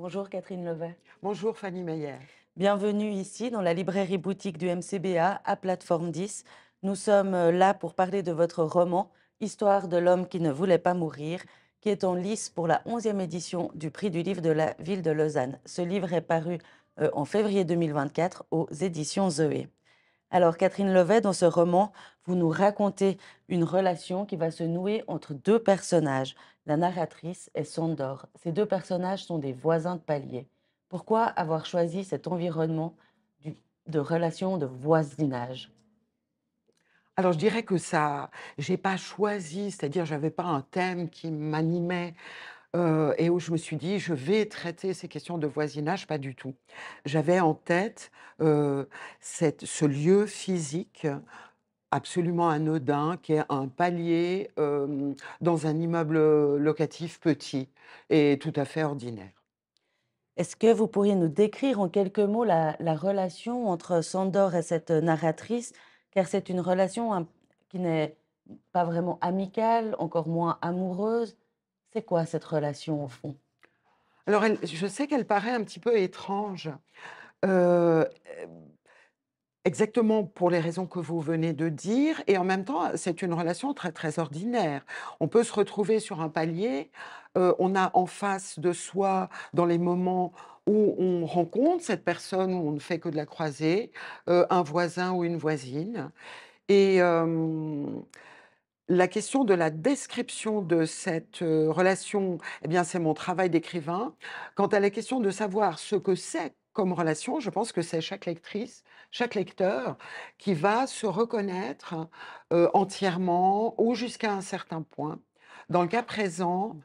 Bonjour Catherine Levet. Bonjour Fanny Meyer. Bienvenue ici dans la librairie boutique du MCBA à Plateforme 10. Nous sommes euh, là pour parler de votre roman Histoire de l'homme qui ne voulait pas mourir, qui est en lice pour la 11e édition du prix du livre de la ville de Lausanne. Ce livre est paru euh, en février 2024 aux éditions Zoé. Alors Catherine Levet, dans ce roman, vous nous racontez une relation qui va se nouer entre deux personnages, la narratrice est Sandor. ces deux personnages sont des voisins de palier. Pourquoi avoir choisi cet environnement de relation de voisinage alors je dirais que ça, j'ai pas choisi, c'est-à-dire j'avais pas un thème qui m'animait. Euh, et où je me suis dit, je vais traiter ces questions de voisinage, pas du tout. J'avais en tête euh, ce lieu physique absolument anodin, qui est un palier dans un immeuble locatif petit et tout à fait ordinaire. Est-ce que vous pourriez nous décrire en quelques mots la, relation entre Sandor et cette narratrice Car c'est une relation qui n'est pas vraiment amicale, encore moins amoureuse. C'est quoi cette relation au fond Alors, je sais qu'elle paraît un petit peu étrange. Euh, Exactement, pour les raisons que vous venez de dire. Et en même temps, c'est une relation très, très ordinaire. On peut se retrouver sur un palier. Euh, on a en face de soi, dans les moments où on rencontre cette personne, où on ne fait que de la croiser, euh, un voisin ou une voisine. Et euh, la question de la description de cette relation, eh bien, c'est mon travail d'écrivain. Quant à la question de savoir ce que c'est relation, je pense que c'est chaque lectrice, chaque lecteur qui va se reconnaître euh, entièrement ou jusqu'à un certain point. Dans le cas présent, mmh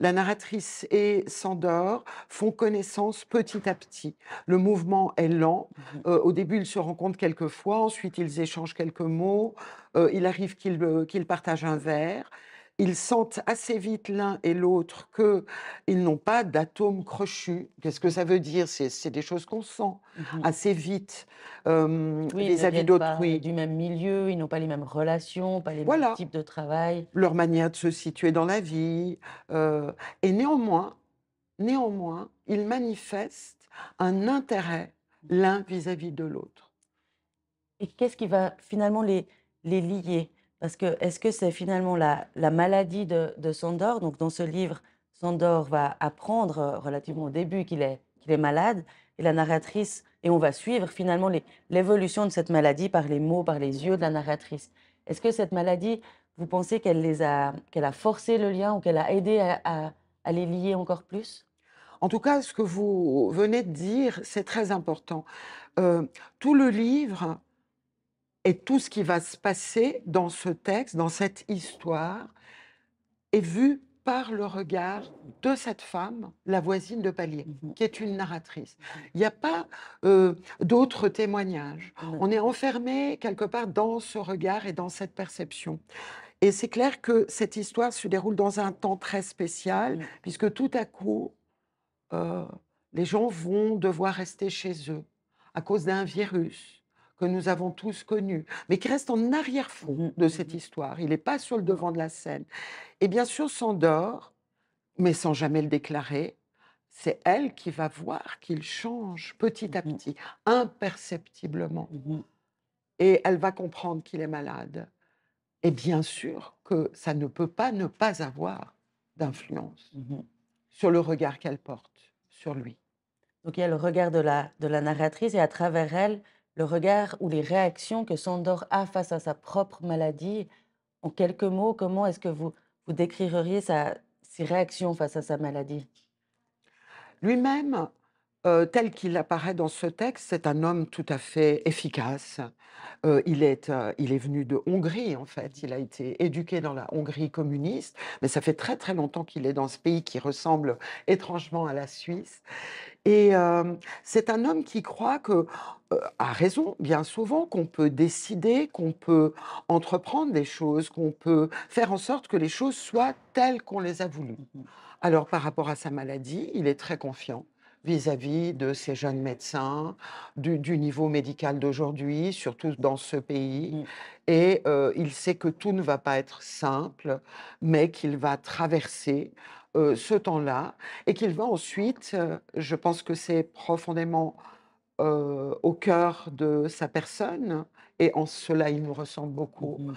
la narratrice et Sandor font connaissance petit à petit. Le mouvement est lent. Mmh euh, au début, ils se rencontrent quelques fois, ensuite ils échangent quelques mots, euh, il arrive qu'ils partagent un verre, ils sentent assez vite l'un et l'autre qu'ils n'ont pas d'atomes crochus. Qu'est-ce que ça veut dire C'est des choses qu'on sent mmh assez vite. Euh, oui, les avis d'autrui. Du même milieu, ils n'ont pas les mêmes relations, pas les mêmes types de travail. Leur manière de se situer dans la vie. Euh, et néanmoins, néanmoins, ils manifestent un intérêt l'un vis-à-vis de l'autre. Et qu'est-ce qui va finalement les, les lier parce que est-ce que c'est finalement la, maladie de, Sandor Donc dans ce livre, Sandor va apprendre euh, relativement au début qu'il est, malade, et la narratrice, et on va suivre finalement l'évolution de cette maladie par les mots, par les yeux de la narratrice. Est-ce que cette maladie, vous pensez qu'elle les a, qu'elle a forcé le lien ou qu'elle a aidé à, les lier encore plus en tout cas, ce que vous venez de dire, c'est très important. Euh, tout le livre et tout ce qui va se passer dans ce texte, dans cette histoire, est vu par le regard de cette femme, la voisine de palier, mhm. qui est une narratrice. Mhm. Il n'y a pas euh, d'autres témoignages. On est enfermé quelque part dans ce regard et dans cette perception. Et c'est clair que cette histoire se déroule dans un temps très spécial, mm. puisque tout à coup, euh, les gens vont devoir rester chez eux à cause d'un virus que nous avons tous connu, mais qui reste en arrière-fond mmh, de mmh, cette mmh. histoire. Il n'est pas sur le devant de la scène. Et bien sûr, s'endort, mais sans jamais le déclarer. C'est elle qui va voir qu'il change petit à petit, imperceptiblement. Et elle va comprendre qu'il est malade. Et bien sûr que ça ne peut pas ne pas avoir d'influence sur le regard qu'elle porte sur lui. Donc il y a le regard de la narratrice et à travers elle, le regard ou les réactions que Sandor a face à sa propre maladie. En quelques mots, comment est-ce que vous, vous décririez sa, ses réactions face à sa maladie Lui-même euh, tel qu'il apparaît dans ce texte, c'est un homme tout à fait efficace. Euh, euh, il, est, venu de Hongrie, en fait. Il a été éduqué dans la Hongrie communiste, mais ça fait très très longtemps qu'il est dans ce pays qui ressemble étrangement à la Suisse. Et c'est un homme qui croit que, à raison bien souvent, qu'on peut décider, qu'on peut entreprendre des choses, qu'on peut faire en sorte que les choses soient telles qu'on les a voulues. Mmh Alors par rapport à sa maladie, il est très confiant vis-à-vis de ces jeunes médecins, du, niveau médical d'aujourd'hui, surtout dans ce pays. Mm. Et euh, il sait que tout ne va pas être simple, mais qu'il va traverser euh, ce temps-là et qu'il va ensuite, euh, je pense que c'est profondément au cœur de sa personne, et en cela il nous ressemble beaucoup, mm-hmm.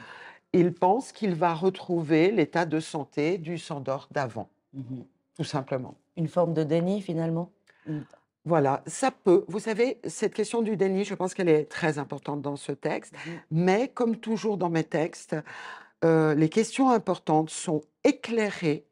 il pense qu'il va retrouver l'état de santé du Sandor d'avant, mm-hmm. tout simplement. Une forme de déni finalement Mm. Voilà, ça peut. Vous savez, cette question du déni, je pense qu'elle est très importante dans ce texte. Mm-hmm. Mais comme toujours dans mes textes, euh, les questions importantes sont éclairées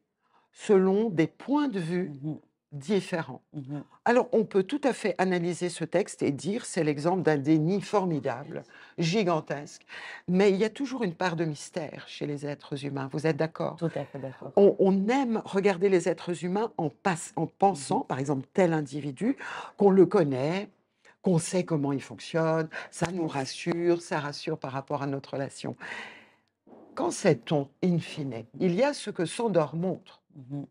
selon des points de vue mm-hmm différents. Mmh Alors on peut tout à fait analyser ce texte et dire c'est l'exemple d'un déni formidable, gigantesque, mais il y a toujours une part de mystère chez les êtres humains, vous êtes d'accord Tout à fait d'accord. On, aime regarder les êtres humains en, pensant, mmh par exemple, tel individu, qu'on le connaît, qu'on sait comment il fonctionne, ça nous rassure, ça rassure par rapport à notre relation. Quand sait-on, in fine Il y a ce que Sandor montre. Mmh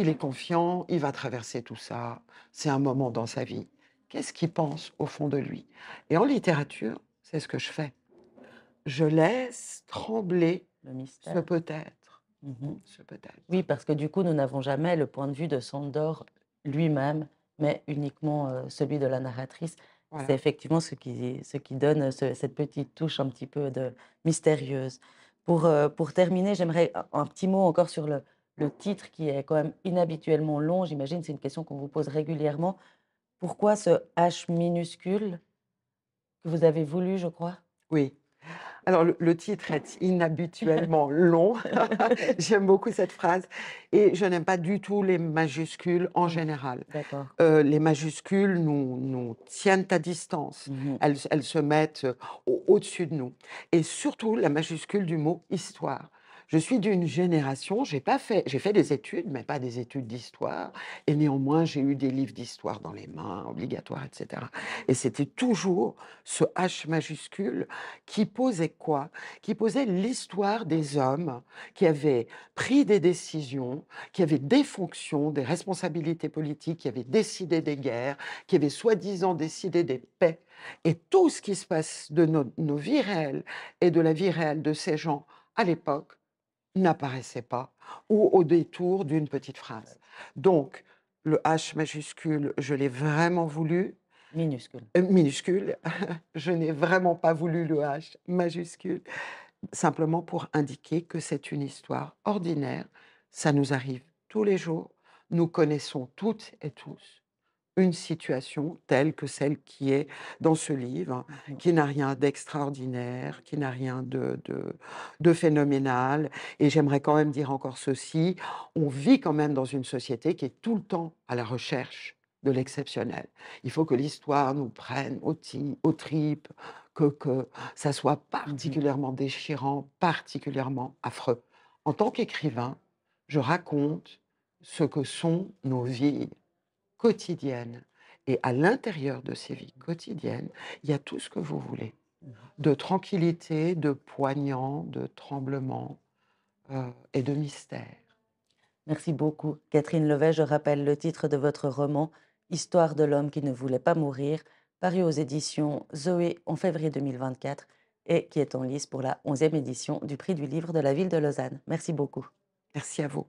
il est confiant, il va traverser tout ça, c'est un moment dans sa vie. Qu'est-ce qu'il pense au fond de lui Et en littérature, c'est ce que je fais. Je laisse trembler le mystère. ce peut-être. Mhm. peut Oui, parce que du coup, nous n'avons jamais le point de vue de Sandor lui-même, mais uniquement euh, celui de la narratrice. C'est effectivement ce qui, ce qui donne cette petite touche un petit peu de mystérieuse. Pour, euh, pour terminer, j'aimerais un petit mot encore sur le, le titre qui est quand même inhabituellement long, j'imagine, c'est une question qu'on vous pose régulièrement. Pourquoi ce H minuscule que vous avez voulu, je crois Oui. Alors, le, titre est inhabituellement long. j'aime beaucoup cette phrase. Et je n'aime pas du tout les majuscules en mmh. général. Euh, les majuscules nous, tiennent à distance. Mmh elles, se mettent euh, au-dessus de nous. Et surtout, la majuscule du mot histoire. Je suis d'une génération, j'ai pas fait, j'ai fait des études, mais pas des études d'histoire, et néanmoins j'ai eu des livres d'histoire dans les mains, obligatoires, etc. Et c'était toujours ce H majuscule qui posait quoi Qui posait l'histoire des hommes qui avaient pris des décisions, qui avaient des fonctions, des responsabilités politiques, qui avaient décidé des guerres, qui avaient soi-disant décidé des paix. Et tout ce qui se passe de nos vies réelles et de la vie réelle de ces gens à l'époque n'apparaissait pas ou au détour d'une petite phrase. Donc, le H majuscule, je l'ai vraiment voulu. Minuscule. Euh, minuscule. je n'ai vraiment pas voulu le H majuscule, simplement pour indiquer que c'est une histoire ordinaire. Ça nous arrive tous les jours. Nous connaissons toutes et tous une situation telle que celle qui est dans ce livre, hein, mmh qui n'a rien d'extraordinaire, qui n'a rien de, de, phénoménal. Et j'aimerais quand même dire encore ceci, on vit quand même dans une société qui est tout le temps à la recherche de l'exceptionnel. Il faut que l'histoire nous prenne au trip, tripes, que, que ça soit mmh particulièrement déchirant, particulièrement affreux. En tant qu'écrivain, je raconte ce que sont nos vies quotidienne. Et à l'intérieur de ces vies quotidiennes, il y a tout ce que vous voulez. Mmh. De tranquillité, de poignant, de tremblement euh, et de mystère. Merci beaucoup. Catherine Levet, je rappelle le titre de votre roman, Histoire de l'homme qui ne voulait pas mourir, paru aux éditions Zoé en février 2024 et qui est en lice pour la 11e édition du prix du livre de la ville de Lausanne. Merci beaucoup. Merci à vous.